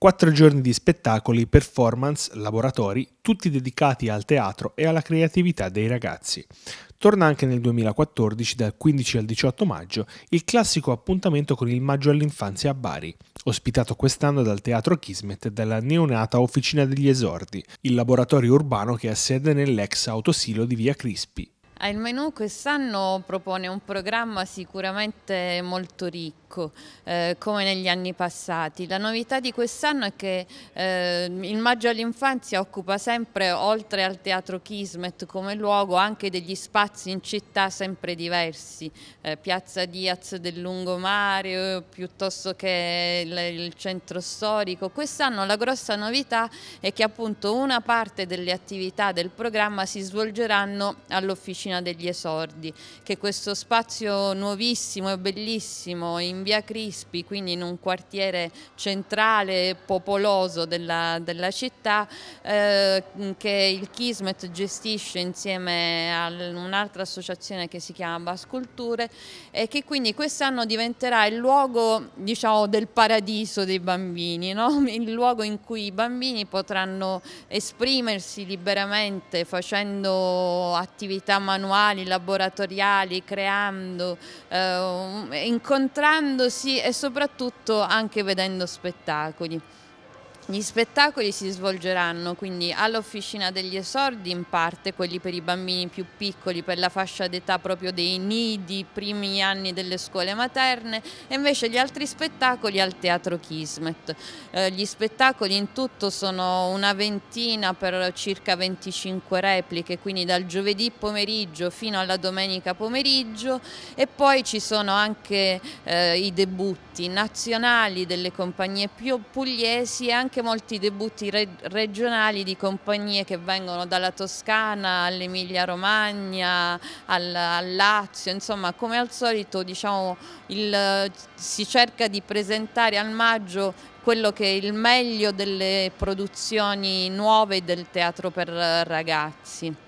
Quattro giorni di spettacoli, performance, laboratori, tutti dedicati al teatro e alla creatività dei ragazzi. Torna anche nel 2014, dal 15 al 18 maggio, il classico appuntamento con il Maggio all'Infanzia a Bari, ospitato quest'anno dal Teatro Kismet e dalla neonata Officina degli Esordi, il laboratorio urbano che ha sede nell'ex autosilo di Via Crispi. Il menù quest'anno propone un programma sicuramente molto ricco, eh, come negli anni passati. La novità di quest'anno è che eh, il Maggio all'Infanzia occupa sempre, oltre al Teatro Kismet come luogo, anche degli spazi in città sempre diversi. Eh, Piazza Diaz del Lungomare, eh, piuttosto che il, il centro storico. Quest'anno la grossa novità è che appunto una parte delle attività del programma si svolgeranno all'officina Officina degli Esordi, che questo spazio nuovissimo e bellissimo in via Crispi, quindi in un quartiere centrale e popoloso della, della città, eh, che il Kismet gestisce insieme a un'altra associazione che si chiama Basculture e che quindi quest'anno diventerà il luogo diciamo, del paradiso dei bambini, no? il luogo in cui i bambini potranno esprimersi liberamente facendo attività manuali manuali, laboratoriali, creando, eh, incontrandosi e soprattutto anche vedendo spettacoli. Gli spettacoli si svolgeranno quindi all'Officina degli Esordi, in parte quelli per i bambini più piccoli, per la fascia d'età proprio dei nidi, primi anni delle scuole materne, e invece gli altri spettacoli al Teatro Kismet. Eh, gli spettacoli in tutto sono una ventina per circa 25 repliche, quindi dal giovedì pomeriggio fino alla domenica pomeriggio e poi ci sono anche eh, i debutti nazionali delle compagnie più pugliesi e anche anche molti debutti re regionali di compagnie che vengono dalla Toscana all'Emilia Romagna, al, al, Lazio, insomma come al solito diciamo, il, si cerca di presentare al maggio quello che è il meglio delle produzioni nuove del teatro per ragazzi.